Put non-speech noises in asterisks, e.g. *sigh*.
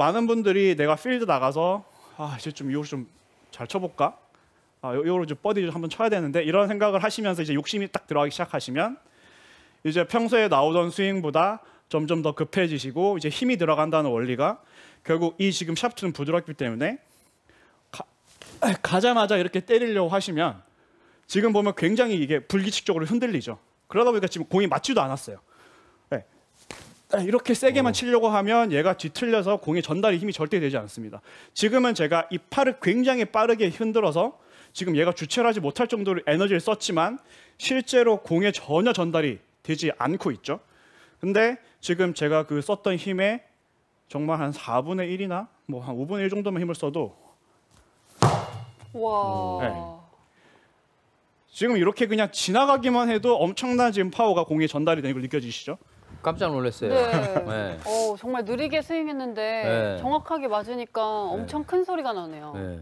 많은 분들이 내가 필드 나가서 아 이제 좀 이걸 좀잘 쳐볼까? 아이걸를좀 버디 를 한번 쳐야 되는데 이런 생각을 하시면서 이제 욕심이 딱 들어가기 시작하시면 이제 평소에 나오던 스윙보다 점점 더 급해지시고 이제 힘이 들어간다는 원리가 결국 이 지금 샤프트는 부드럽기 때문에 가, *clears throat* 자마자 이렇게 때리려고 하시면 지금 보면 굉장히 이게 불규칙적으로 흔들리죠. 그러다 보니까 지금 공이 맞지도 않았어요. 이렇게 세게만 어. 치려고 하면 얘가 뒤틀려서 공의 전달이 힘이 절대 되지 않습니다. 지금은 제가 이 팔을 굉장히 빠르게 흔들어서 지금 얘가 주체를 하지 못할 정도로 에너지를 썼지만 실제로 공에 전혀 전달이 되지 않고 있죠. 근데 지금 제가 그 썼던 힘에 정말 한 4분의 1이나 뭐한 5분의 1 정도만 힘을 써도 와. 네. 지금 이렇게 그냥 지나가기만 해도 엄청난 지금 파워가 공에 전달이 되는 걸 느껴지시죠? 깜짝 놀랐어요. 네. *laughs* 네. 어, 정말 느리게 스윙했는데 네. 정확하게 맞으니까 네. 엄청 큰 소리가 나네요. 네.